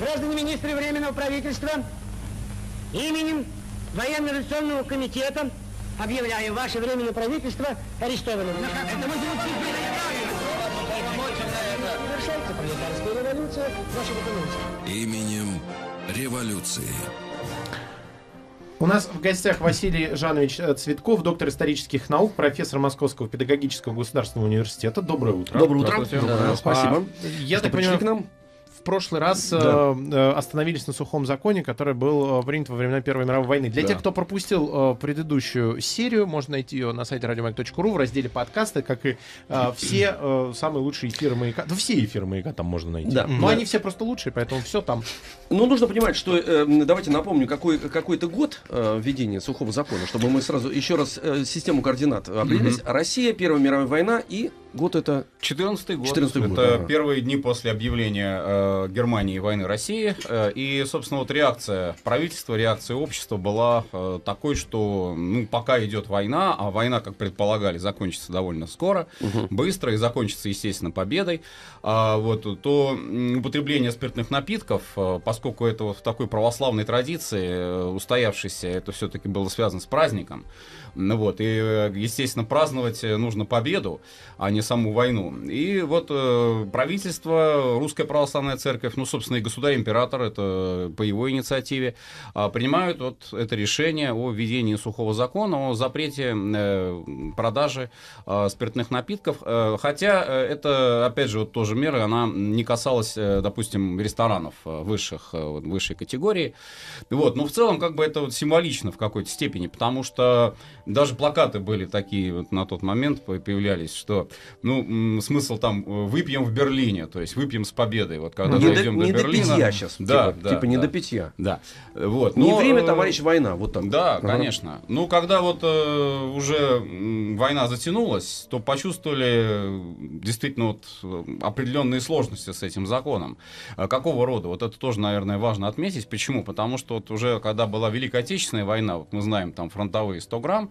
Граждане министры Временного правительства, именем Военно-революционного комитета объявляю ваше Временное правительство арестованным. Ну это мы Совершайте пролетарскую революцию, ваша революция. Именем революции. У нас в гостях Василий Жанович э, Цветков, доктор исторических наук, профессор Московского педагогического государственного университета. Доброе утро. Доброе утро. Доброе утро. Да, а, спасибо. А, я так понимаю, к нам в прошлый раз э, да. э, остановились на сухом законе, который был э, принят во времена Первой мировой войны. Для да. тех, кто пропустил э, предыдущую серию, можно найти ее на сайте radiomag.ru в разделе подкасты, как и э, все э, самые лучшие эфиры маяка. Да все эфиры маяка там можно найти. Да. Но да. они все просто лучшие, поэтому все там. Ну, нужно понимать, что э, давайте напомню, какой, какой-то год э, введения сухого закона, чтобы мы сразу еще раз э, систему координат определились. Mm-hmm. Россия, Первая мировая война и Год это... 14 год. 14 год это да. первые дни после объявления э, Германии войны России. Э, и, собственно, вот реакция правительства, реакция общества была э, такой, что ну, пока идет война, а война, как предполагали, закончится довольно скоро, угу. быстро и закончится, естественно, победой, э, вот, то употребление спиртных напитков, э, поскольку это вот в такой православной традиции э, устоявшейся, это все-таки было связано с праздником, ну вот, и, э, естественно, праздновать э, нужно победу, а не саму войну. И вот э, правительство, Русская Православная Церковь, ну, собственно, и государь-император, это по его инициативе, э, принимают вот это решение о введении сухого закона, о запрете э, продажи э, спиртных напитков. Э, хотя э, это, опять же, вот тоже мера, она не касалась, э, допустим, ресторанов э, высших, э, высшей категории. Вот, но в целом, как бы это вот символично в какой-то степени, потому что даже плакаты были такие вот на тот момент появлялись, что ну смысл там э, выпьем в Берлине, то есть выпьем с победой, вот когда не дойдем до, до не Берлина. Не до питья сейчас, а да, типа, да, типа не да. до питья. Да, вот. Но, не время, э, товарищ, война, вот там. Да, ага. конечно. Ну когда вот э, уже война затянулась, то почувствовали э, действительно вот определенные сложности с этим законом. А какого рода? Вот это тоже, наверное, важно отметить. Почему? Потому что вот уже когда была Великая Отечественная война, вот мы знаем, там фронтовые 100 грамм,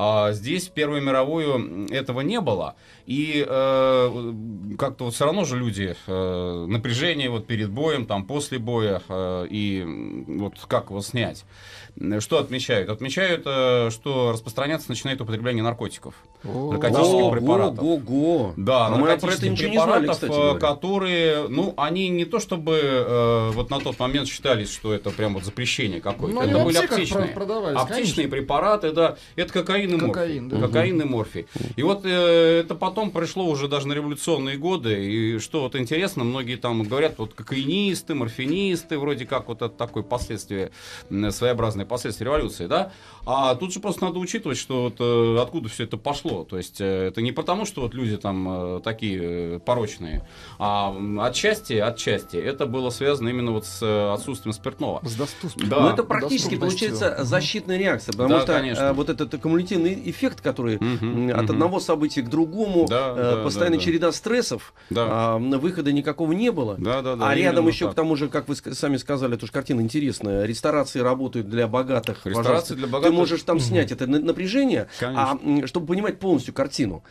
А здесь в Первую мировую этого не было. И э, как-то вот все равно же люди э, напряжение вот перед боем, там после боя э, и вот как его снять. Что отмечают? Отмечают, э, что распространяться начинает употребление наркотиков, О-о-о. наркотических о о препаратов. Ого-го. Да, а наркотических препаратов, знали, кстати, э, которые, ну, они не то чтобы э, вот на тот момент считались, что это прям вот запрещение какое-то. Ну, это были аптечные, аптечные конечно. препараты, да. Это кокаин кокаин и кокаин, морфий. Кокаин и морфий. И вот э, это потом пришло уже даже на революционные годы. И что вот интересно, многие там говорят, вот кокаинисты, морфинисты, вроде как вот это такое последствие, своеобразное последствие революции, да? А тут же просто надо учитывать, что вот, э, откуда все это пошло. То есть э, это не потому, что вот люди там э, такие э, порочные, а отчасти, отчасти это было связано именно вот с э, отсутствием спиртного. С ну, доступностью. Да. Но это практически получается защитная реакция, потому да, что э, конечно. вот этот аккумулятивный событийный эффект, который угу, от одного события к другому, да, э, да, постоянная да, череда стрессов, да. Э, выхода никакого не было. Да, да, да, а рядом еще так. к тому же, как вы сами сказали, тоже картина интересная, ресторации работают для богатых. Ресторации для богатых. Ты можешь там угу. снять это напряжение, а, чтобы понимать полностью картину.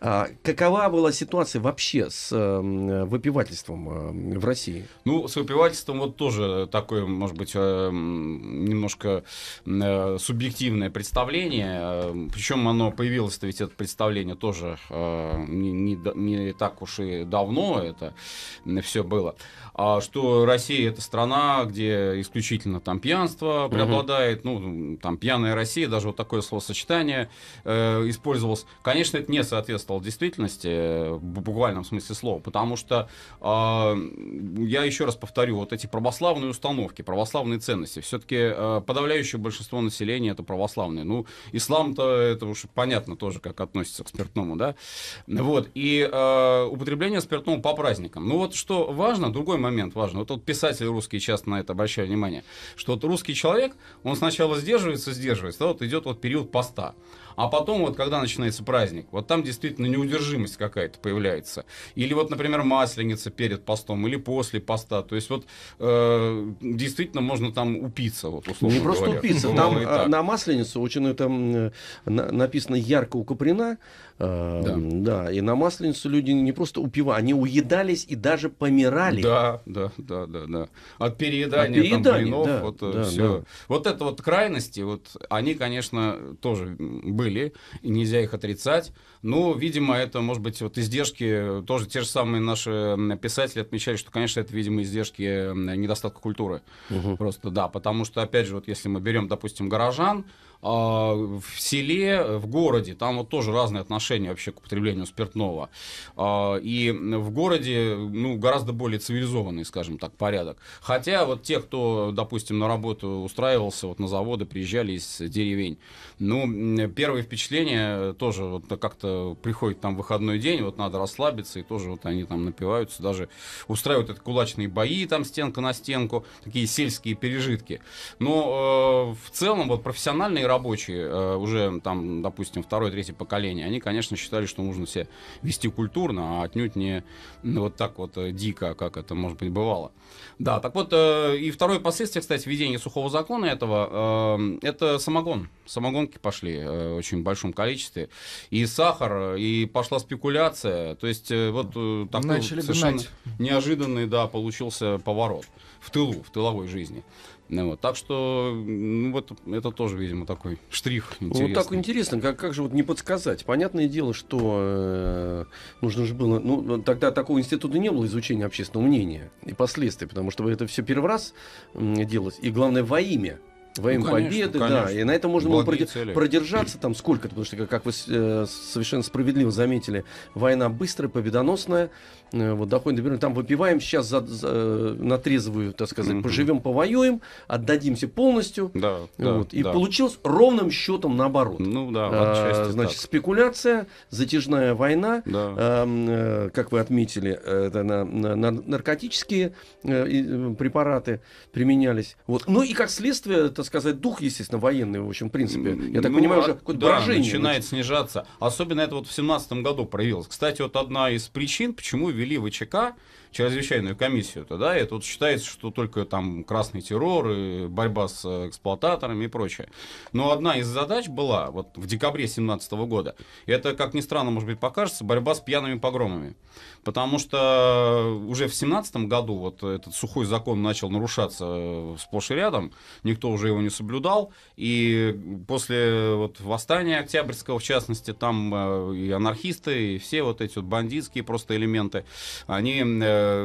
А, какова была ситуация вообще с э, выпивательством э, в России? Ну, с выпивательством вот тоже такое, может быть, э, немножко э, субъективное представление причем оно появилось-то ведь это представление тоже э, не, не, не так уж и давно это все было. А что Россия это страна, где исключительно там пьянство преобладает, угу. ну, там пьяная Россия, даже вот такое словосочетание э, использовалось. Конечно, это не соответствовало действительности э, в буквальном смысле слова, потому что э, я еще раз повторю, вот эти православные установки, православные ценности, все-таки э, подавляющее большинство населения это православные. Ну, ислам-то это уж понятно тоже, как относится к спиртному, да. Вот, и э, употребление спиртного по праздникам. Ну вот что важно, другой момент момент важный. Вот тут писатели русские часто на это обращают внимание, что вот русский человек, он сначала сдерживается, сдерживается, да, вот идет вот период поста. А потом вот когда начинается праздник, вот там действительно неудержимость какая-то появляется. Или вот, например, масленица перед постом или после поста. То есть вот э, действительно можно там упиться, вот условно Не говоря. просто упиться, ну, там э, на масленицу очень там написано ярко у Куприна, э, да. да, и на масленицу люди не просто упивали, они уедались и даже помирали. Да, да, да, да, да. От переедания, От переедания там блинов, да, вот э, да, все. Да. Вот это вот крайности, вот они, конечно, тоже были были, и нельзя их отрицать. Но, видимо, это, может быть, вот издержки, э, тоже те же самые наши писатели отмечали, что, конечно, это, видимо, издержки недостатка культуры. Угу. Просто, да, потому что, опять же, вот если мы берем, допустим, горожан, а, в селе, э, в городе, там вот тоже разные отношения вообще к употреблению спиртного. А, и в городе, ну, гораздо более цивилизованный, скажем так, порядок. Хотя вот те, кто, допустим, на работу устраивался, вот на заводы приезжали из деревень, ну, первые впечатления тоже вот как-то приходит там выходной день, вот надо расслабиться, и тоже вот они там напиваются, даже устраивают это кулачные бои там стенка на стенку, такие сельские пережитки. Но э, в целом вот профессиональные работы рабочие, э, уже там, допустим, второе, третье поколение, они, конечно, считали, что нужно себя вести культурно, а отнюдь не ну, вот так вот э, дико, как это, может быть, бывало. Да, так вот, э, и второе последствие, кстати, введения сухого закона этого, эм, это самогон. Самогонки пошли в очень большом количестве. И сахар, и пошла спекуляция. То есть, вот такой Начали совершенно гнать. неожиданный, да, получился поворот в тылу, в тыловой жизни. Ну вот, так что, ну, вот это тоже, видимо, такой штрих интересный. Вот так интересно, как, как же вот не подсказать? Понятное дело, что э, нужно же было... Ну, тогда такого института не было изучения общественного мнения и последствий, потому что это все первый раз делалось, и главное, во имя во имя ну, конечно, победы, конечно. да. И на этом можно Благие было цели. продержаться там сколько-то, потому что, как вы э, совершенно справедливо заметили, война быстрая, победоносная, Э, вот доходит, например, там выпиваем сейчас за, за, э, на трезвую, так сказать, Mm -hmm. поживем, повоюем, отдадимся полностью. Да, вот, да, и да. получилось ровным счетом наоборот. Ну да, а, Значит, так. спекуляция, затяжная война, да. а, как вы отметили, это на, на, на наркотические препараты применялись. Вот. Ну и как следствие, так сказать, дух, естественно, военный, в общем, в принципе. Я так ну, понимаю, уже а какое-то да, брожение. начинает снижаться. Особенно это вот в семнадцатом году проявилось. Кстати, вот одна из причин, почему ввели ВЧК, чрезвычайную комиссию тогда, и тут считается, что только там красный террор, и борьба с э, эксплуататорами и прочее. Но одна из задач была, вот в декабре 2017 года, и это, как ни странно, может быть, покажется, борьба с пьяными погромами. Потому что э, уже в 2017 году вот этот сухой закон начал нарушаться э, сплошь и рядом, никто уже его не соблюдал, и после вот восстания октябрьского, в частности, там и анархисты, и все вот эти вот бандитские просто элементы, они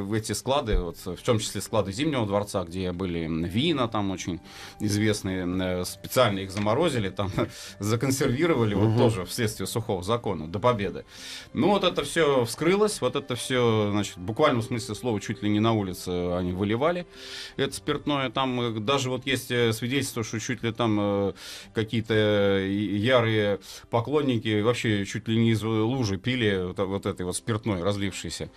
в эти склады, вот, в том числе склады Зимнего дворца, где были вина там очень известные, э, специально их заморозили, там законсервировали, угу. вот тоже вследствие сухого закона, до победы. Ну вот это все вскрылось, вот это все, значит, буквально в смысле слова, чуть ли не на улице они выливали это спиртное. Там э, даже вот есть э, свидетельство, что чуть ли там э, какие-то ярые поклонники вообще чуть ли не из лужи пили вот, вот этой вот спиртной разлившейся.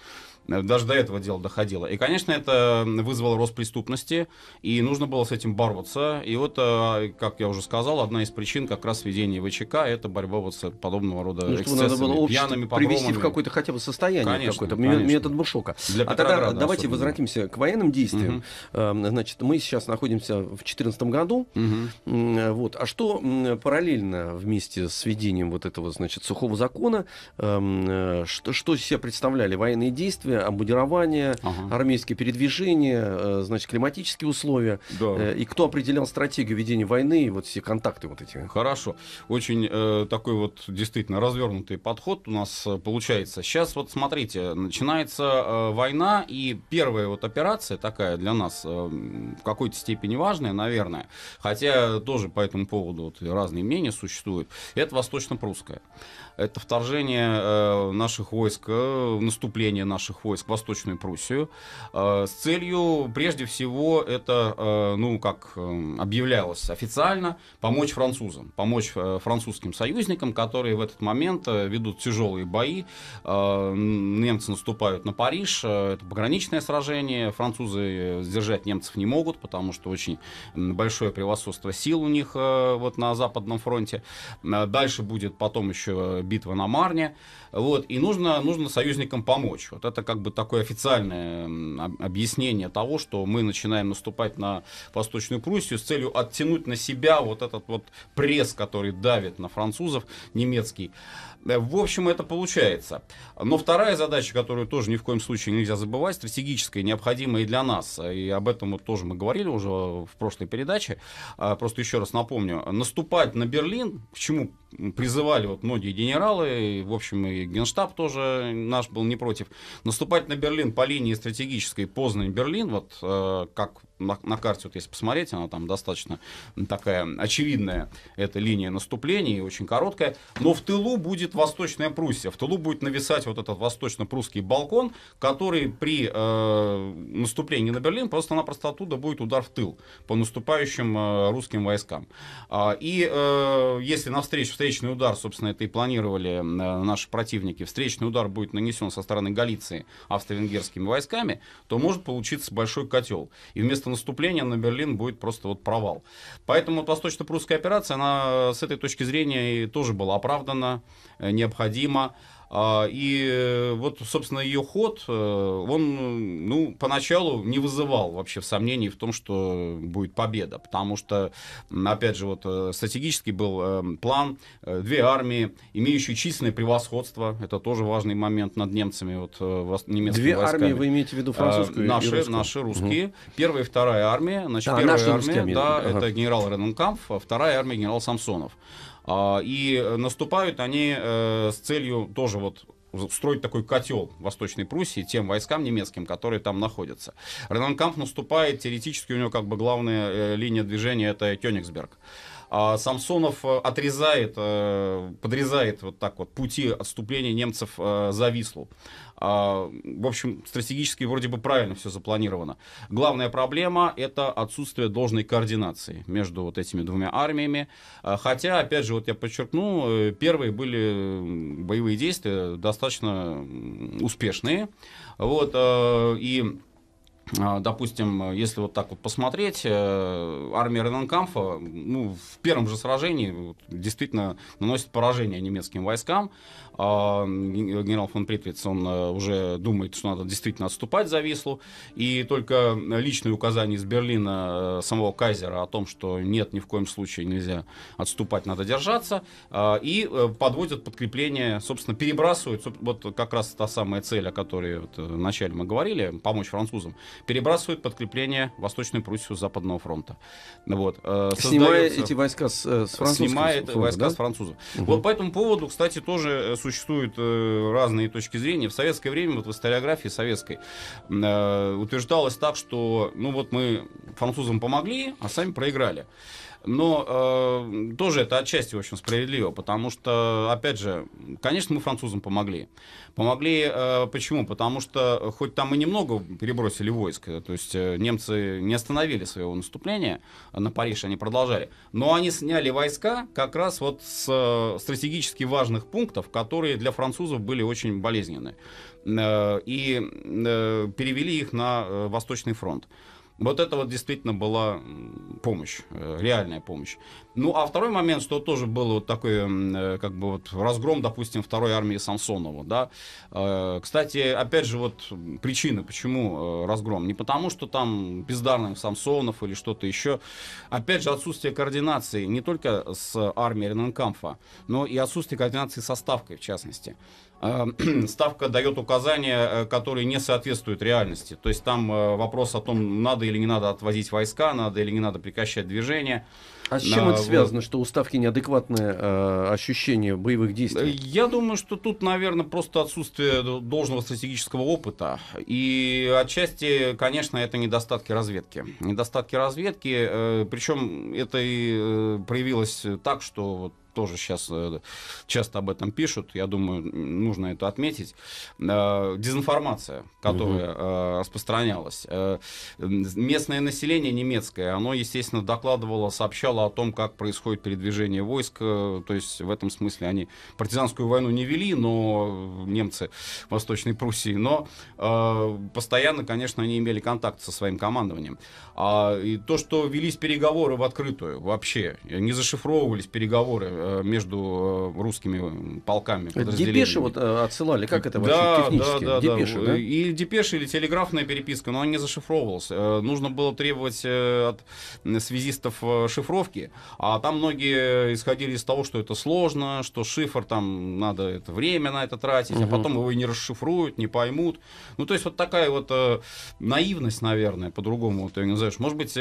Даже до этого этого дела доходило. И, конечно, это вызвало рост преступности, и нужно было с этим бороться. И вот, э, как я уже сказал, одна из причин как раз введения ВЧК — это борьба вот с подобного рода ну, эксцессами, надо было пьяными привести в какое-то хотя бы состояние, конечно, какое-то метод бушока. Для а тогда давайте особенно. возвратимся к военным действиям. Угу. Значит, мы сейчас находимся в 2014 году. Угу. Вот. А что параллельно вместе с введением вот этого, значит, сухого закона, эм, э, что, что из себя представляли военные действия, обмундирование формирование, ага. армейские передвижения, э, значит, климатические условия. Да. Э, и кто определял стратегию ведения войны и вот все контакты вот эти. Э? Хорошо. Очень э, такой вот действительно развернутый подход у нас получается. Сейчас вот смотрите, начинается э, война, и первая вот операция такая для нас э, в какой-то степени важная, наверное, хотя тоже по этому поводу вот разные мнения существуют, это восточно-прусская это вторжение э, наших войск, э, наступление наших войск в Восточную Пруссию э, с целью, прежде всего, это, э, ну, как э, объявлялось официально, помочь французам, помочь э, французским союзникам, которые в этот момент э, ведут тяжелые бои. Э, немцы наступают на Париж, э, это пограничное сражение, французы э, сдержать немцев не могут, потому что очень большое превосходство сил у них э, вот на Западном фронте. Э, дальше будет потом еще битва на Марне. Вот, и нужно, нужно союзникам помочь. Вот это как бы такое официальное объяснение того, что мы начинаем наступать на Восточную Пруссию с целью оттянуть на себя вот этот вот пресс, который давит на французов, немецкий. Э, в общем, это получается. Но вторая задача, которую тоже ни в коем случае нельзя забывать, стратегическая, необходимая и для нас, и об этом вот тоже мы говорили уже в прошлой передаче, а, просто еще раз напомню, наступать на Берлин, к чему призывали вот многие генералы, в общем, и Генштаб тоже наш был не против, наступать на Берлин по линии стратегической Познань-Берлин, вот э, как на, на карте, вот если посмотреть, она там достаточно такая очевидная, эта линия наступления, и очень короткая, но в тылу будет Восточная Пруссия, в тылу будет нависать вот этот восточно-прусский балкон, который при э, наступлении на Берлин просто-напросто оттуда будет удар в тыл по наступающим э, русским войскам. А, и э, если навстречу встречу встречный удар, собственно, это и планировали э, наши противники, встречный удар будет нанесен со стороны Галиции австро-венгерскими войсками, то может получиться большой котел. И вместо наступления на Берлин будет просто вот провал. Поэтому вот восточно-прусская операция, она э, с этой точки зрения и тоже была оправдана, э, необходима. А, и э, вот, собственно, ее ход, э, он, ну, поначалу не вызывал вообще сомнений в том, что будет победа, потому что, опять же, вот э, стратегически был эм, план, две армии, имеющие численное превосходство, это тоже важный момент над немцами, вот немецкими Две войсками. армии, вы имеете в виду французскую? наши, и русскую? наши русские. Угу. Первая и вторая армия, значит, а, первая армия, армия, да, ага. это генерал Рененкамф, а вторая армия генерал Самсонов. А, и э, наступают они э, с целью тоже вот строить такой котел Восточной Пруссии тем войскам немецким, которые там находятся. Ренанкамп наступает, теоретически у него как бы главная э, линия движения это Кёнигсберг. А Самсонов э, отрезает, э, подрезает вот так вот пути отступления немцев э, за Вислу. А, в общем, стратегически вроде бы правильно все запланировано. Главная проблема — это отсутствие должной координации между вот этими двумя армиями. Хотя, опять же, вот я подчеркну, первые были боевые действия достаточно успешные. Вот, и а, допустим, если вот так вот посмотреть, э, армия Рененкамфа ну, в первом же сражении действительно наносит поражение немецким войскам. А, генерал фон Притвиц, он э, уже думает, что надо действительно отступать за Вислу. И только личные указания из Берлина э, самого Кайзера о том, что нет, ни в коем случае нельзя отступать, надо держаться. И подводят подкрепление, собственно, перебрасывают. Вот как раз та самая цель, о которой вот вначале мы говорили, помочь французам перебрасывают подкрепление в Восточную Пруссию Западного фронта. Вот, э, Снимая эти войска с, э, с французов. Снимает фронта, войска да? с французов. Угу. Вот по этому поводу, кстати, тоже э, существуют э, разные точки зрения. В советское время, вот в историографии советской, утверждалось так, что ну вот мы французам помогли, а сами проиграли. Но э, тоже это отчасти, в общем, справедливо, потому что, опять же, конечно, мы французам помогли. Помогли э, почему? Потому что хоть там и немного перебросили войск, то есть э, немцы не остановили своего наступления э, на Париж, они продолжали, но они сняли войска как раз вот с э, стратегически важных пунктов, которые для французов были очень болезненны, э, и э, перевели их на э, Восточный фронт. Вот это вот действительно была помощь, э, реальная помощь. Ну, а второй момент, что тоже был вот такой, э, как бы вот разгром, допустим, второй армии Самсонова, да. Э, кстати, опять же, вот причина, почему разгром. Не потому, что там бездарных Самсонов или что-то еще. Опять же, отсутствие координации не только с армией Рененкамфа, но и отсутствие координации со Ставкой, в частности. Э, ставка дает указания, э, которые не соответствуют реальности. То есть там э, вопрос о том, надо или не надо отвозить войска, надо или не надо прекращать движение. А с чем на... это связано, что у Ставки неадекватное э, ощущение боевых действий? Я думаю, что тут, наверное, просто отсутствие должного стратегического опыта. И отчасти, конечно, это недостатки разведки. Недостатки разведки, э, причем это и э, проявилось так, что вот тоже сейчас э, часто об этом пишут, я думаю, нужно это отметить. Э, дезинформация, которая угу. распространялась. Местное население немецкое, оно, естественно, докладывало, сообщало о том, как происходит передвижение войск. То есть в этом смысле они партизанскую войну не вели, но немцы Восточной Пруссии, но постоянно, конечно, они имели контакт со своим командованием. А, и то, что велись переговоры в открытую вообще, не зашифровывались переговоры, Э, между э, русскими э, полками. Депеши вот отсылали, как это да, вообще технически? Да, да, депеши, да. да? И депеши, или телеграфная переписка, но она не зашифровывалась. Нужно было требовать от связистов шифровки, а там многие исходили из того, что это сложно, что шифр там надо это время на это тратить, угу. а потом его и не расшифруют, не поймут. Ну, то есть вот такая вот наивность, наверное, по-другому ты ее не назовешь. Может быть,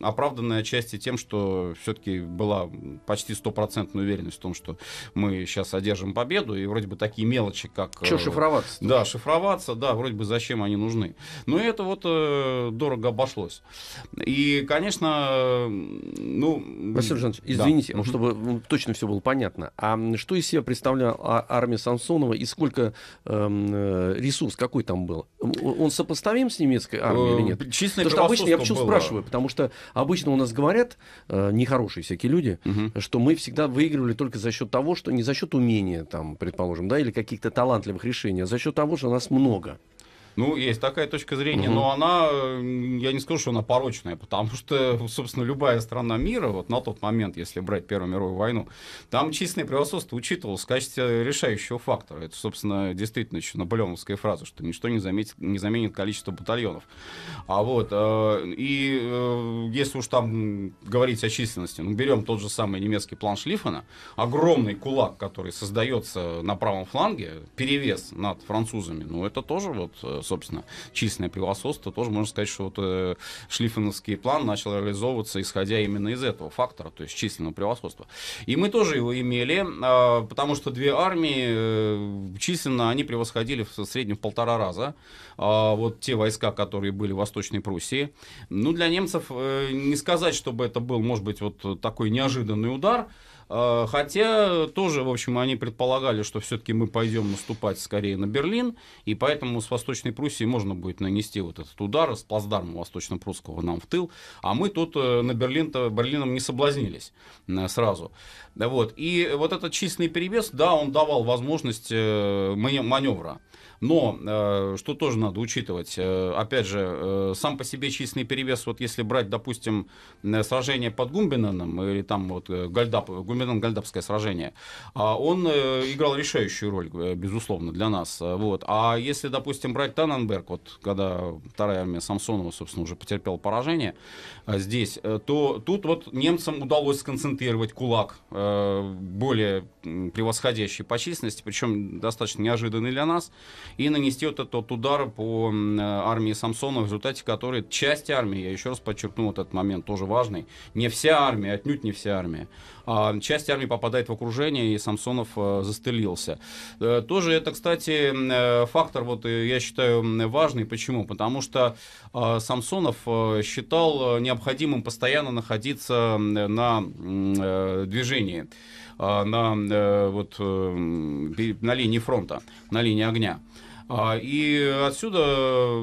оправданная отчасти тем, что все-таки была почти стопроцентная абсолютную уверенность в том, что мы сейчас одержим победу, и вроде бы такие мелочи, как... Что э, шифроваться? Да, шифроваться, да, вроде бы зачем они нужны. Но это вот э, дорого обошлось. И, конечно, ну... Василий Жанович, извините, да. чтобы точно все было понятно. А что из себя представляла армия Самсонова и сколько эм, э, ресурс какой там был? Он сопоставим с немецкой армией или э, нет? Чисто, потому что обычно я почему было... спрашиваю, потому что обычно у нас говорят э, нехорошие всякие люди, угу. что мы всегда вы выигрывали только за счет того, что не за счет умения, там, предположим, да, или каких-то талантливых решений, а за счет того, что нас много. Ну, есть такая точка зрения, угу. но она, э, я не скажу, что она порочная, потому что, собственно, любая страна мира, вот на тот момент, если брать Первую мировую войну, там численное превосходство учитывалось в качестве решающего фактора. Это, собственно, действительно еще наполеоновская фраза, что ничто не, заметит, не заменит количество батальонов. А вот, э, и э, если уж там говорить о численности, ну, берем тот же самый немецкий план Шлиффена, огромный кулак, который создается на правом фланге, перевес над французами, ну, это тоже вот собственно, численное превосходство тоже можно сказать, что вот э, шлиффеновский план начал реализовываться, исходя именно из этого фактора, то есть численного превосходства. И мы тоже его имели, э, потому что две армии э, численно они превосходили в среднем в полтора раза э, вот те войска, которые были в Восточной Пруссии. Ну, для немцев э, не сказать, чтобы это был, может быть, вот такой неожиданный удар, Э, хотя тоже, в общем, они предполагали, что все-таки мы пойдем наступать скорее на Берлин, и поэтому с Восточной Пруссией можно будет нанести вот этот удар с плацдарма Восточно-Прусского нам в тыл, а мы тут э, на Берлин-то, Берлином не соблазнились э, сразу. Вот. И вот этот численный перевес, да, он давал возможность маневра. Но, э, что тоже надо учитывать, э, опять же, э, сам по себе численный перевес, вот если брать, допустим, сражение под Гумбинаном, или там вот Гальдап, Гумбинан-Гальдапское сражение, а он играл решающую роль, безусловно, для нас. Вот. А если, допустим, брать Таненберг, вот когда вторая армия Самсонова, собственно, уже потерпела поражение здесь, то тут вот немцам удалось сконцентрировать кулак более превосходящий по численности, причем достаточно неожиданный для нас и нанести вот этот удар по э, армии Самсона, в результате которой часть армии, я еще раз подчеркну вот этот момент, тоже важный, не вся армия, отнюдь не вся армия, а часть армии попадает в окружение, и Самсонов э, застылился. Э, тоже это, кстати, фактор, вот я считаю, важный. Почему? Потому что Самсонов считал необходимым постоянно находиться на движении на, вот, на линии фронта, на линии огня. А, и отсюда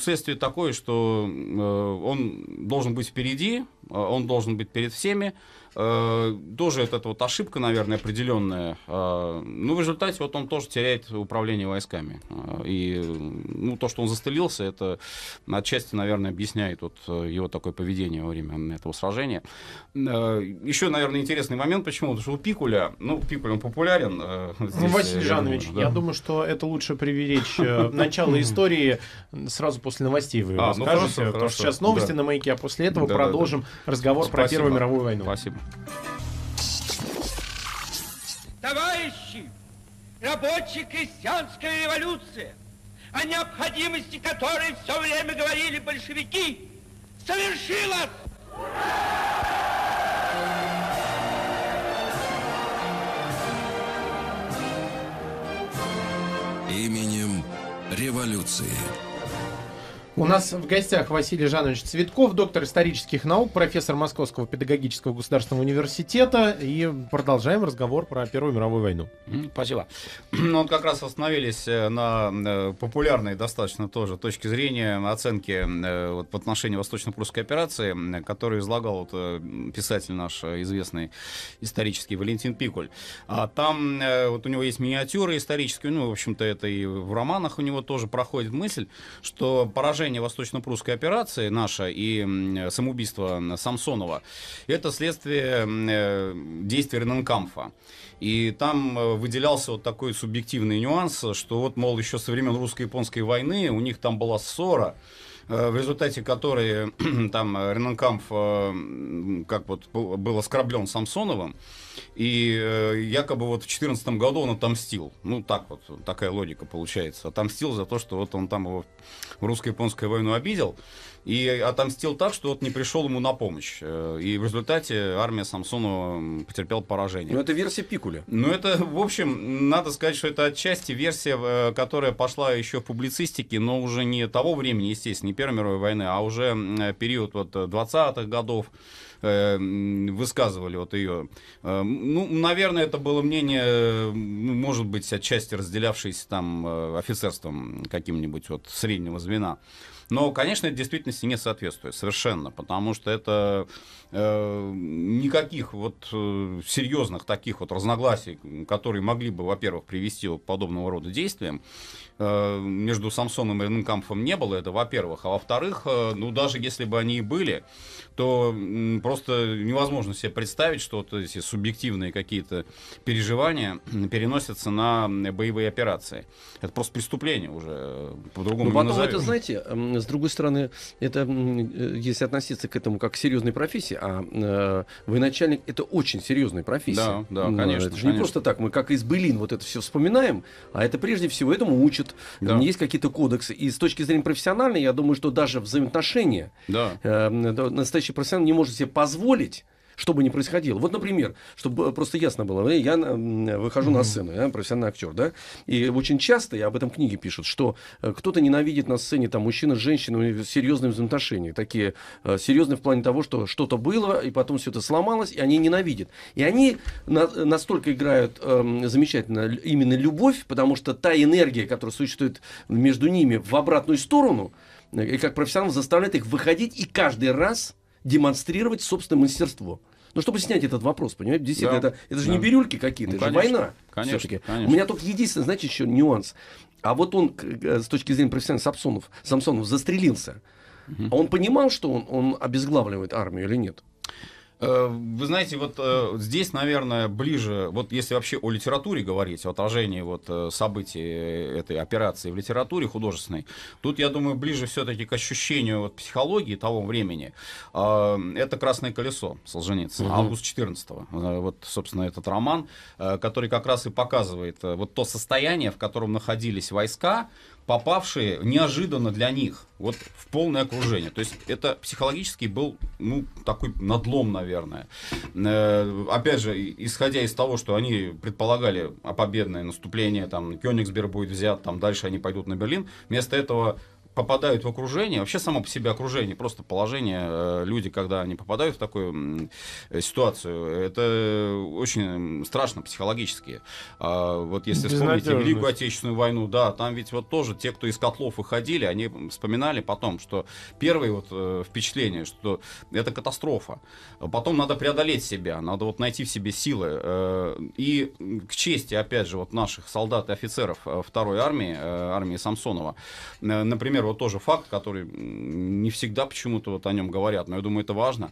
следствие такое, что э, он должен быть впереди, э, он должен быть перед всеми, Э, тоже это вот ошибка, наверное, определенная. Э, ну, в результате вот он тоже теряет управление войсками. Э, и ну, то, что он застрелился, это отчасти, наверное, объясняет вот его такое поведение во время этого сражения. еще, наверное, интересный момент, почему? Потому что у Пикуля, ну, Пикуль, он популярен. здесь, ну, Василий Жанович, да. я думаю, что это лучше привлечь начало истории сразу после новостей вы а, ну, расскажете, потому что сейчас новости на маяке, а после этого продолжим разговор про Первую мировую войну. Спасибо. Товарищи, рабочая крестьянская революция, о необходимости которой все время говорили большевики, совершилась! Ура! именем революции. У нас в гостях Василий Жанович Цветков, доктор исторических наук, профессор Московского педагогического государственного университета. И продолжаем разговор про Первую мировую войну. Спасибо. Ну, вот как раз остановились э, на э, популярной достаточно тоже точке зрения оценки э, вот, по отношению Восточно-Прусской операции, которую излагал вот, писатель наш известный исторический Валентин Пикуль. А там вот у него есть миниатюры исторические, ну, в общем-то, это и в романах у него тоже проходит мысль, что поражение поражение восточно-прусской операции наша и э, самоубийство Самсонова, это следствие э, действий Рененкамфа. И там э, выделялся вот такой субъективный нюанс, что вот, мол, еще со времен русско-японской войны у них там была ссора, Э, в результате которой там э, Ренанкамф э, как вот был оскорблен Самсоновым, и якобы вот в 2014 году он отомстил. Ну, так вот, такая логика получается. Отомстил за то, что вот он там его в русско-японскую войну обидел и отомстил так, что вот не пришел ему на помощь. Э, и в результате армия Самсона потерпела поражение. Ну это версия Пикуля. Ну, это, в общем, надо сказать, что это отчасти версия, э, которая пошла еще в публицистике, но уже не того времени, естественно, не Первой мировой войны, а уже э, период вот 20-х годов высказывали вот ее. Ну, наверное, это было мнение, ну, может быть, отчасти разделявшееся там офицерством каким-нибудь вот среднего звена. Но, конечно, это действительности не соответствует совершенно, потому что это э, никаких вот э, серьезных таких вот разногласий, которые могли бы, во-первых, привести к подобного рода действиям, Э, между Самсоном и Ренкампфом не было, это во-первых. А во-вторых, э, ну даже если бы они и были, то просто невозможно себе представить, что то есть, субъективные какие-то переживания переносятся на боевые операции. Это просто преступление уже, э, по-другому ну, потом назовем. это, знаете, с другой стороны, это, если относиться к этому как к серьезной профессии, а э, военачальник — это очень серьезная профессия. Да, да, конечно. Это же конечно. не просто так, мы как из былин вот это все вспоминаем, а это прежде всего этому учат учат, да. есть какие-то кодексы. И с точки зрения профессиональной, я думаю, что даже взаимоотношения да. э, настоящий профессионал не может себе позволить что бы ни происходило. Вот, например, чтобы э, просто ясно было, я выхожу mm-hmm. на сцену, я профессиональный актер, да, и очень часто, я об этом книге пишут, что э, кто-то ненавидит на сцене там мужчина с женщиной серьезные взаимоотношения, такие э, серьезные в плане того, что что-то было, и потом все это сломалось, и они ненавидят. И они на, настолько играют э, замечательно именно любовь, потому что та энергия, которая существует между ними в обратную сторону, и как профессионал заставляет их выходить и каждый раз демонстрировать собственное мастерство. Но ну, чтобы снять этот вопрос, понимаете, действительно, да, это, это же да. не бирюльки какие-то, ну, это конечно, же война. Конечно, конечно. У меня только единственное, знаете, еще нюанс. А вот он, э, с точки зрения профессионального Самсонов, Самсонов застрелился. Угу. А он понимал, что он, он обезглавливает армию или нет? Э, вы знаете, вот э, здесь, наверное, ближе, вот если вообще о литературе говорить, о отражении вот э, событий этой операции в литературе художественной, тут, я думаю, ближе все-таки к ощущению вот психологии того времени. А, это «Красное колесо» Солженицына, угу. август 14 -го. Вот, собственно, этот роман, который как раз и показывает вот то состояние, в котором находились войска, попавшие неожиданно для них вот в полное окружение. То есть это психологически был ну, такой надлом, наверное. Э, опять же, исходя из того, что они предполагали о а победное наступление, там Кёнигсберг будет взят, там дальше они пойдут на Берлин, вместо этого попадают в окружение, вообще само по себе окружение, просто положение э, люди, когда они попадают в такую э, ситуацию, это очень страшно психологически. А, вот если вспомните Великую Отечественную войну, да, там ведь вот тоже те, кто из котлов выходили, они вспоминали потом, что первое вот э, впечатление, что это катастрофа. А потом надо преодолеть себя, надо вот найти в себе силы. И к чести, опять же, вот наших солдат и офицеров второй армии, армии Самсонова, например, пример, вот тоже факт, который не всегда почему-то вот о нем говорят, но я думаю, это важно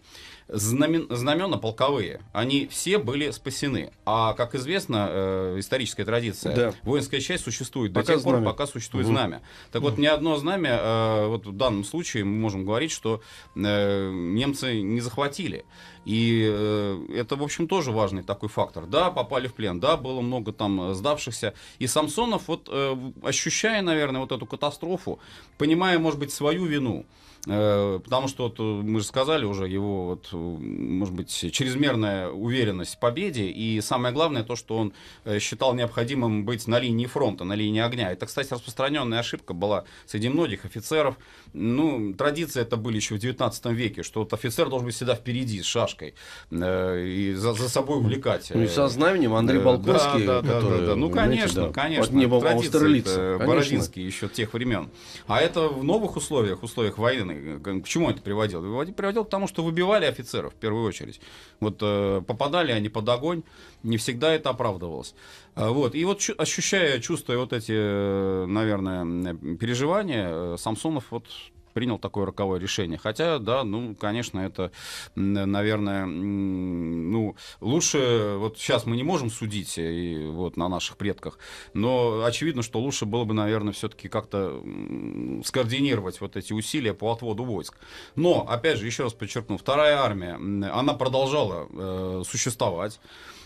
знамен, знамена полковые, они все были спасены. А, как известно, э, историческая традиция, да. воинская часть существует пока до тех знамя. пор, пока существует угу. знамя. Так вот, ни одно знамя, э, вот в данном случае мы можем говорить, что э, немцы не захватили. И э, это, в общем, тоже важный такой фактор. Да, попали в плен, да, было много там э, сдавшихся. И Самсонов, вот э, ощущая, наверное, вот эту катастрофу, понимая, может быть, свою вину, Э, потому что вот, э, мы же сказали уже его, вот, э, может быть, чрезмерная уверенность в победе. И самое главное то, что он считал необходимым быть на линии фронта, на линии огня. Это, кстати, распространенная ошибка была среди многих офицеров. Ну, традиция это были еще в 19 веке, что вот офицер должен быть всегда впереди с шашкой и за, за собой увлекать. Ну и со знаменем Андрей Балконский. Да, да, который, да, да. Ну, знаете, конечно, да. конечно. Под небом Бородинский еще тех времен. А это в новых условиях, условиях войны военный. Э, к чему это приводило? Приводило к тому, что выбивали офицеров в первую очередь. Вот э, попадали они под огонь, не всегда это оправдывалось. А, вот. И вот ощущая, чувствуя вот эти, э, наверное, переживания, Самсонов вот принял такое роковое решение. Хотя, да, ну, конечно, это, наверное, ну, лучше... Вот сейчас мы не можем судить э, и, вот, на наших предках, но очевидно, что лучше было бы, наверное, все-таки как-то скоординировать вот эти усилия по отводу войск. Но, опять же, еще раз подчеркну, вторая армия, она продолжала э, существовать.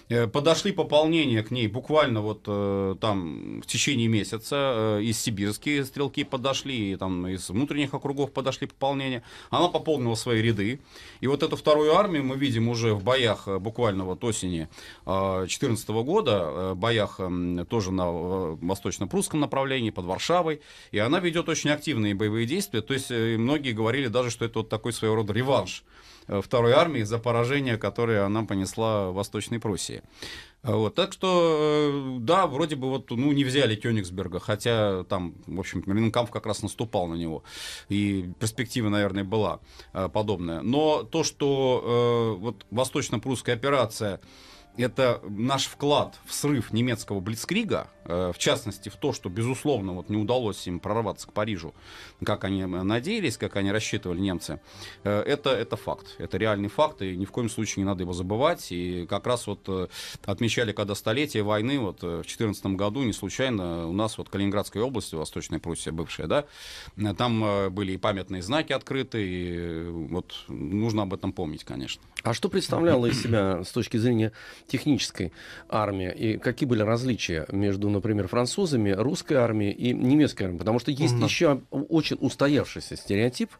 Э, подошли пополнения к ней буквально вот э, там в течение месяца. Э, из сибирские стрелки подошли, и там из внутренних округов подошли пополнения. Она пополнила свои ряды. И вот эту вторую армию мы видим уже в боях буквально вот осени 2014 года, боях тоже на восточно-прусском направлении, под Варшавой. И она ведет очень активные боевые действия. То есть многие говорили даже, что это вот такой своего рода реванш. Э, второй армии за поражение, которое она понесла в Восточной Пруссии. Э, вот, так что, э, да, вроде бы вот, ну, не взяли Кёнигсберга, хотя там, в общем, Ренкамп как раз наступал на него, и перспектива, наверное, была подобная. Но то, что э, вот восточно-прусская операция это наш вклад в срыв немецкого Блицкрига, э, в частности, в то, что, безусловно, вот не удалось им прорваться к Парижу, как они э, надеялись, как они рассчитывали немцы, э, это, это факт, это реальный факт, и ни в коем случае не надо его забывать. И как раз вот отмечали, когда столетие войны, вот в 2014 году, не случайно, у нас вот Калининградской области, Восточная Пруссия бывшая, да, там были и памятные знаки открыты, и вот нужно об этом помнить, конечно. А что представляло из себя с точки зрения технической армии, и какие были различия между, например, французами, русской армией и немецкой армией? Потому что есть mm еще очень устоявшийся стереотип,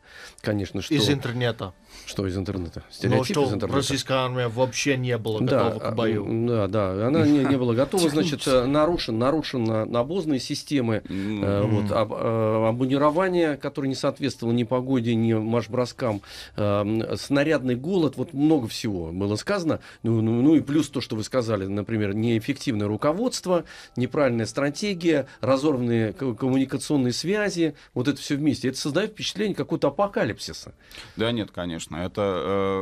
конечно, что... Из интернета. Что из интернета? Стереотип что из интернета. российская армия вообще не была да, готова к а, бою. Да, да, она не, не была готова, значит, э, нарушен, нарушена набозные системы, mm-hmm. вот, об, э, обмунирование, которое не соответствовало ни погоде, ни марш-броскам, э, снарядный голод, вот много всего было сказано, ну, ну, ну и плюс то, что вы сказали, например, неэффективное руководство, неправильная стратегия, разорванные коммуникационные связи, вот это все вместе, это создает впечатление какого-то апокалипсиса. Да нет, конечно, это,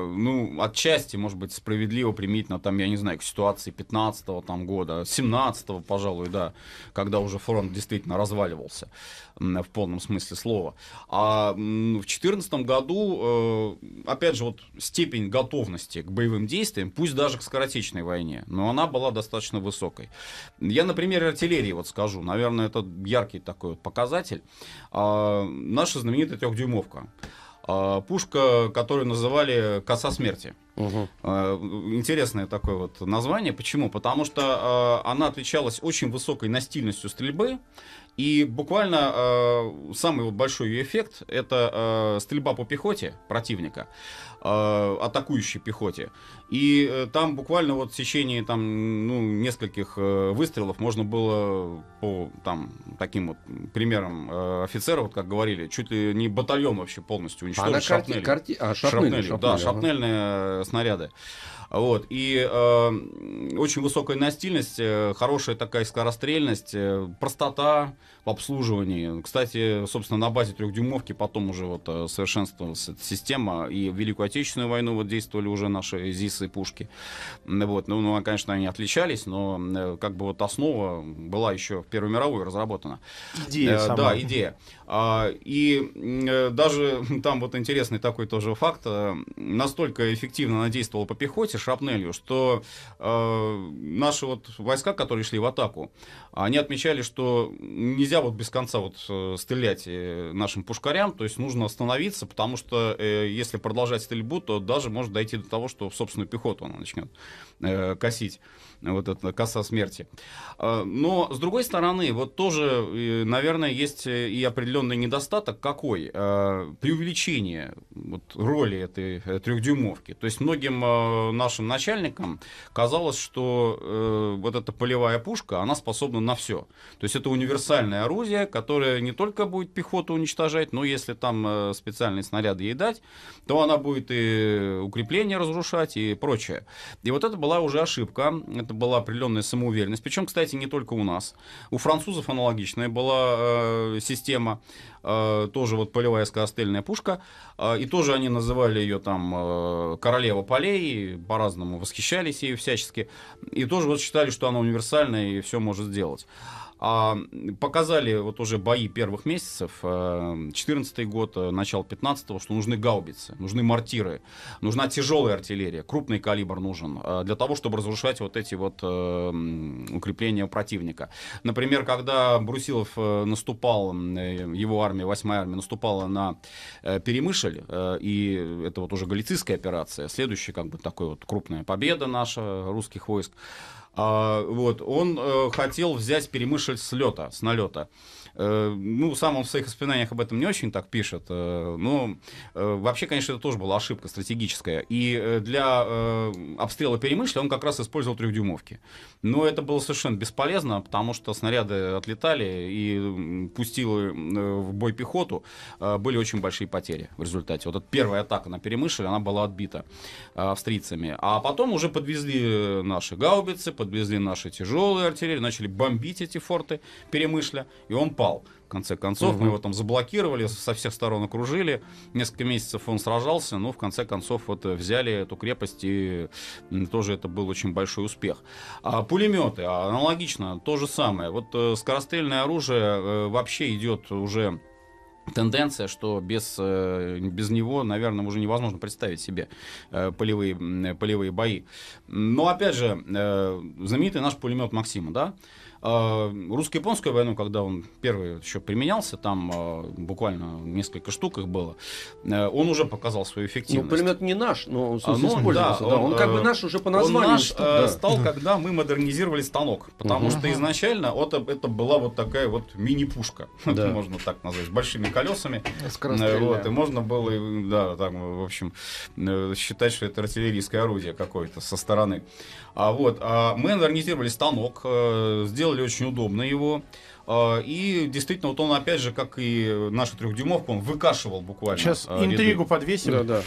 э, ну, отчасти, может быть, справедливо применительно, там, я не знаю, к ситуации 15-го там, года, 17-го, пожалуй, да, когда уже фронт действительно разваливался в полном смысле слова. А в 2014 году, э, опять же, вот степень готовности к боевым действиям, пусть даже к скоротечной войне, но она была достаточно высокой. Я, например, артиллерии вот скажу, наверное, это яркий такой вот показатель. А, наша знаменитая трехдюймовка. А, пушка, которую называли «Коса смерти». Угу. Интересное такое вот название. Почему? Потому что э, она отличалась очень высокой настильностью стрельбы. И буквально э, самый вот большой ее эффект это э, стрельба по пехоте противника, э, атакующей пехоте. И э, там буквально вот в течение там, ну, нескольких э, выстрелов можно было по там, таким вот примерам э, офицера, вот как говорили, чуть ли не батальон вообще полностью уничтожить. Она шапнели. Карти... А, шапнели, шапнели, шапнели, да, шапнельная снаряды. Вот. И э, очень высокая настильность, э, хорошая такая скорострельность, э, простота, в обслуживании. Кстати, собственно, на базе трехдюймовки потом уже вот э, совершенствовалась эта система, и в Великую Отечественную войну вот действовали уже наши ЗИСы и пушки. Вот. Ну, ну, а, конечно, они отличались, но э, как бы вот основа была еще в Первой мировой разработана. Идея э, сама. Да, идея. А, и э, даже там вот интересный такой тоже факт. Э, настолько эффективно она действовала по пехоте шрапнелью, что э, наши вот войска, которые шли в атаку, они отмечали, что нельзя нельзя вот без конца вот э, стрелять э, нашим пушкарям, то есть нужно остановиться, потому что э, если продолжать стрельбу, то даже может дойти до того, что собственную пехоту она начнет косить, вот эта коса смерти. Но, с другой стороны, вот тоже, наверное, есть и определенный недостаток. Какой? Преувеличение вот, роли этой трехдюймовки. То есть многим нашим начальникам казалось, что вот эта полевая пушка, она способна на все. То есть это универсальное мощное орудие, которое не только будет пехоту уничтожать, но если там э, специальные снаряды ей дать, то она будет и укрепления разрушать и прочее. И вот это была уже ошибка, это была определенная самоуверенность. Причем, кстати, не только у нас. У французов аналогичная была э, система, э, тоже вот полевая скорострельная пушка, э, и тоже они называли ее там э, королева полей, по-разному восхищались ею всячески, и тоже вот считали, что она универсальная и все может сделать. А показали вот уже бои первых месяцев, 14 э, год, э, начало 15 что нужны гаубицы, нужны мортиры, нужна тяжелая артиллерия, крупный калибр нужен э, для того, чтобы разрушать вот эти вот укрепления противника. Например, когда Брусилов наступал, его армия, 8-я армия наступала на Перемышль, и это вот уже галицистская операция, следующая как бы такая вот крупная победа наша русских войск, а, вот, он э, хотел взять перемышль с лета, с налета. Э, ну, сам он в своих воспоминаниях об этом не очень так пишет, э, но э, вообще, конечно, это тоже была ошибка стратегическая. И для обстрела Перемышля он как раз использовал трехдюймовки. Но это было совершенно бесполезно, потому что снаряды отлетали и пустила в бой пехоту. были очень большие потери в результате. Вот эта первая атака на Перемышль, она была отбита австрийцами. А потом уже подвезли наши гаубицы, подвезли наши тяжелые артиллерии, начали бомбить эти форты Перемышля, и он пал. В конце концов, угу. мы его там заблокировали, со всех сторон окружили. Несколько месяцев он сражался, но в конце концов вот э, взяли эту крепость, и тоже это был очень большой успех. А пулеметы, а аналогично, то же самое. Вот э, скорострельное оружие э, вообще идет уже тенденция, что без, э, без него, наверное, уже невозможно представить себе э, полевые, полевые бои. Но, опять же, э, знаменитый наш пулемет «Максима», да, Э, русско-японскую войну, когда он первый еще применялся, там э, буквально несколько штук их было, э, он уже показал свою ну, эффективность. Ну, пулемет не наш, но он, а, ну, да, да. он, как бы наш уже по названию. Он наш стал, стал, когда мы модернизировали станок, потому что изначально вот это была вот такая вот мини-пушка, да. можно так назвать, с большими колесами. Вот, и можно было, да, там, в общем, считать, что это артиллерийское орудие какое-то со стороны. А вот, а мы модернизировали станок, сделали сделали очень удобно его. А, и действительно, вот он, опять же, как и наша трехдюймовка, он выкашивал буквально. Сейчас ряды. А, интригу подвесим. Да, да.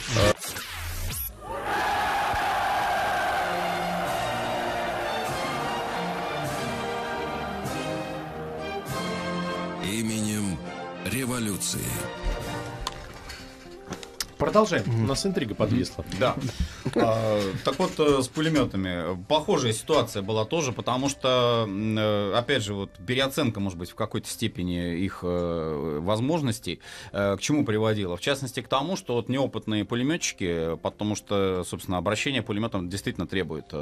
Именем революции. Продолжаем. Mm-hmm. У нас интрига подвисла. Да. А, так вот, э, с пулеметами. Похожая ситуация была тоже, потому что, э, опять же, вот переоценка, может быть, в какой-то степени их э, возможностей к чему приводила? В частности, к тому, что вот неопытные пулеметчики, потому что, собственно, обращение пулеметом действительно требует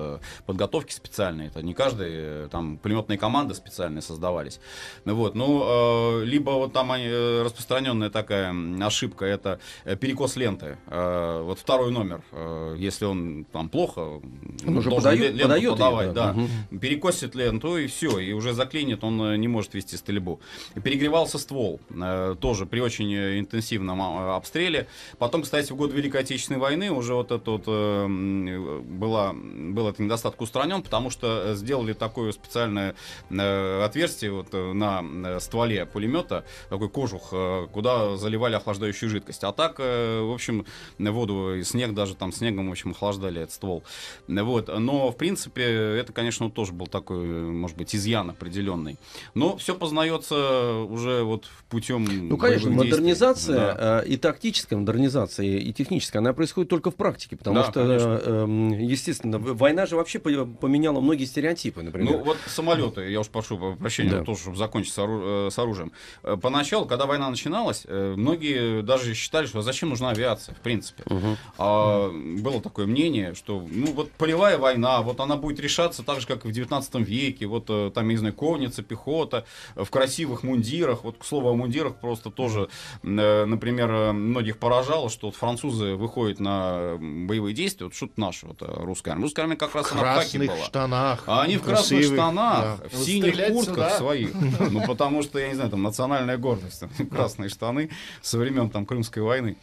подготовки специальной. Это не каждый, там, пулеметные команды специальные создавались. Ну вот, ну, либо вот там распространенная такая ошибка, это перекос левого ленты. Э, вот второй номер, э, если он там плохо, он, уже должен подает, ленту подает подавать, ее, да. Угу. Перекосит ленту и все, и уже заклинит, он э, не может вести стрельбу. перегревался ствол, тоже при очень интенсивном а, обстреле. Потом, кстати, в год Великой Отечественной войны уже вот этот вот, была, был этот недостаток устранен, потому что сделали такое специальное отверстие вот на стволе пулемета, такой кожух, куда заливали охлаждающую жидкость. А так, в общем, воду и снег даже там снегом, в общем, охлаждали этот ствол. Вот. Но, в принципе, это, конечно, тоже был такой, может быть, изъян определенный. Но все познается уже вот путем... Ну, конечно, модернизация да. Э, и тактическая модернизация, и техническая, она происходит только в практике, потому да, что, конечно. Э, эм, естественно, война же вообще поменяла многие стереотипы, например. Ну, вот самолеты, я уж прошу прощения, да. тоже, чтобы закончить с, э, с оружием. Поначалу, когда война начиналась, многие даже считали, что «А зачем нужна авиация, авиации, в принципе. Угу. А, было такое мнение, что ну вот полевая война, вот она будет решаться так же, как и в 19 веке, вот э, там, я не знаю, конница, пехота, э, в красивых мундирах, вот к слову о мундирах просто тоже, э, например, многих поражало, что вот французы выходят на боевые действия, вот что-то наше, вот русская армия. Русская армия как раз в красных была. штанах. А они в ну, красных штанах, да. в синих куртках сюда? своих. Ну, потому что, я не знаю, там национальная гордость, красные штаны со времен там Крымской войны.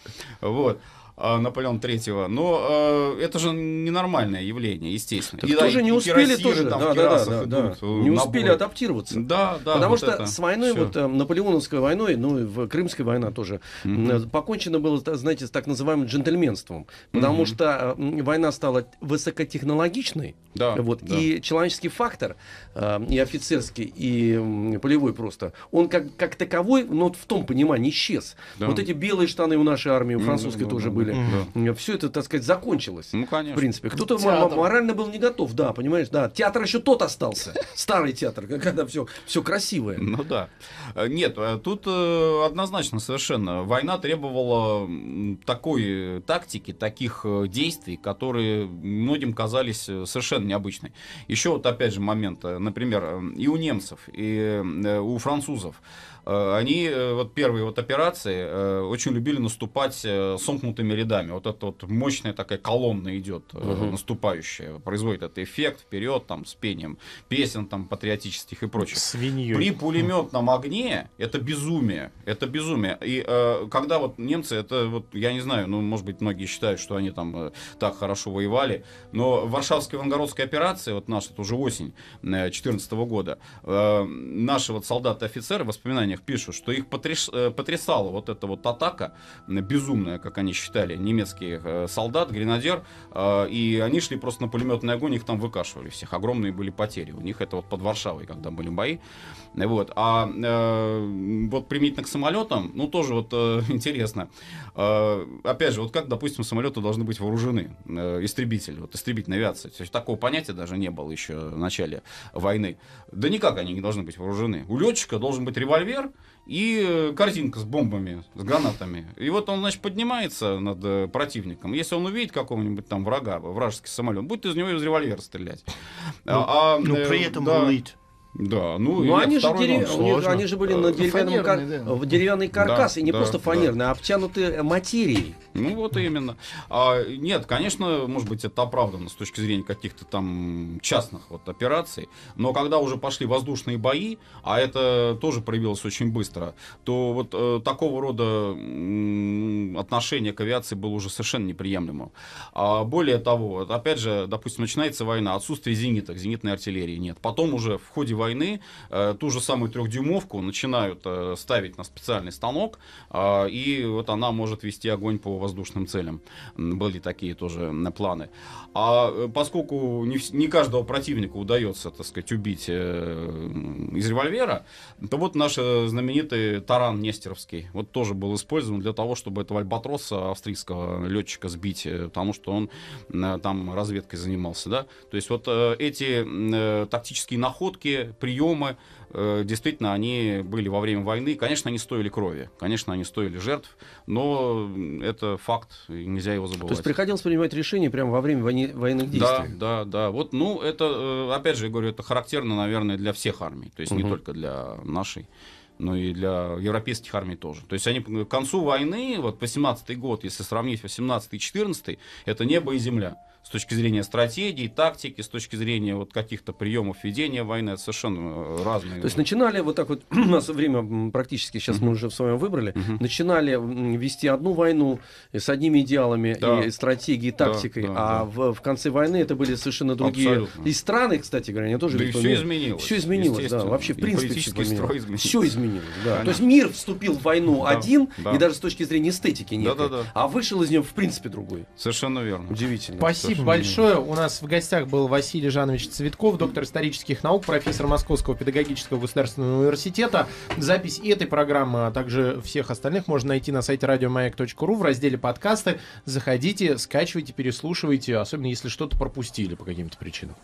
Вот. А, Наполеон Третьего. Но э, это же ненормальное явление, естественно. Так и, тоже да, не успели тоже, там, да, да, да, да. Э, не набор. успели адаптироваться. Да, да. Потому вот что это. с войной, Всё. вот э, Наполеоновской войной, ну и в Крымской война тоже mm-hmm. покончено было, знаете, с так называемым джентльменством, потому mm-hmm. что э, война стала высокотехнологичной, да, вот да. и человеческий фактор э, и офицерский и э, полевой просто, он как как таковой, но в том понимании исчез. Да. Вот эти белые штаны у нашей армии, у французской mm-hmm. тоже были были. Угу. Все это, так сказать, закончилось. Ну, конечно. В принципе. Кто-то театр. морально был не готов, да, понимаешь, да. Театр еще тот остался. Старый театр, когда все, все красивое. Ну да. Э, нет, э, тут э, однозначно совершенно. Война требовала такой тактики, таких действий, которые многим казались совершенно необычными. Еще вот опять же момент, например, и у немцев, и у французов они вот первые вот операции очень любили наступать сомкнутыми ровными рядами. Вот это вот мощная такая колонна идет угу. наступающая, производит этот эффект вперед там с пением песен там патриотических и прочих. Свиньей. При пулеметном хм. огне это безумие, это безумие. И э, когда вот немцы, это вот я не знаю, ну может быть многие считают, что они там э, так хорошо воевали, но Варшавская Вангородская операция, вот наша, это уже осень 2014 э, -го года, э, наши вот солдаты-офицеры в воспоминаниях пишут, что их потряс, э, потрясала вот эта вот атака безумная, как они считают кидали немецкие э, солдат, гренадер, э, и они шли просто на пулеметный огонь, их там выкашивали всех. Огромные были потери. У них это вот под Варшавой, когда были бои. Вот. А э, вот применительно к самолетам, ну тоже вот интересно. Опять же, вот как, допустим, самолеты должны быть вооружены? Истребитель, вот истребительная авиация. То есть такого понятия даже не было еще в начале войны. Да никак они не должны быть вооружены. У летчика должен быть револьвер, и э, корзинка с бомбами, с гранатами. И вот он, значит, поднимается над э, противником. Если он увидит какого-нибудь там врага, вражеский самолет, будет из него из револьвера стрелять. а, ну, а, ну э, при этом да, рулить. Да, ну Но ну, они же, дерев... Сложно. они же были на э, деревянном кар... да. в деревянный каркас, да, и не да, просто фанерный, да. а обтянуты материей. Ну вот именно. А, нет, конечно, может быть, это оправдано с точки зрения каких-то там частных вот операций, но когда уже пошли воздушные бои, а это тоже проявилось очень быстро, то вот э, такого рода э, отношение к авиации было уже совершенно неприемлемо. А более того, опять же, допустим, начинается война, отсутствие зениток, зенитной артиллерии нет. Потом уже в ходе войны э, ту же самую трехдюймовку начинают э, ставить на специальный станок, э, и вот она может вести огонь по воздушным целям. Были такие тоже планы. А э, поскольку не, не каждого противника удается, так сказать, убить э, из револьвера, то вот наш э, знаменитый таран Нестеровский вот тоже был использован для того, чтобы этого альбатроса австрийского летчика сбить, потому что он там разведкой занимался, да. То есть вот эти тактические находки, приемы, Э, действительно, они были во время войны. Конечно, они стоили крови, конечно, они стоили жертв, но это факт, и нельзя его забывать. То есть приходилось принимать решения прямо во время войны, военных действий? Да, да, да. Вот, ну, это, э, опять же, я говорю, это характерно, наверное, для всех армий, то есть угу. не только для нашей но и для европейских армий тоже. То есть они э, к концу войны, вот 18 й год, если сравнить 18 й и 14, й это небо и земля с точки зрения стратегии, тактики, с точки зрения вот каких-то приемов ведения войны, это совершенно э, разные. То есть начинали вот так вот, у нас время практически сейчас мы уже в своем выбрали, начинали вести одну войну с одними идеалами да. и стратегией, тактикой, да, да, а да. В, в конце войны это были совершенно другие. Абсолютно. И страны, кстати говоря, они тоже... Да и все изменилось. Все изменилось, да, вообще в принципе все изменилось. Все изменилось, да. То есть мир вступил в войну да, один, да. и даже с точки зрения эстетики нет, да, да, да. а вышел из нее в принципе другой. Совершенно верно. Удивительно. Спасибо спасибо большое. У нас в гостях был Василий Жанович Цветков, доктор исторических наук, профессор Московского педагогического государственного университета. Запись этой программы, а также всех остальных можно найти на сайте радиомаяк.ру в разделе подкасты. Заходите, скачивайте, переслушивайте, особенно если что-то пропустили по каким-то причинам.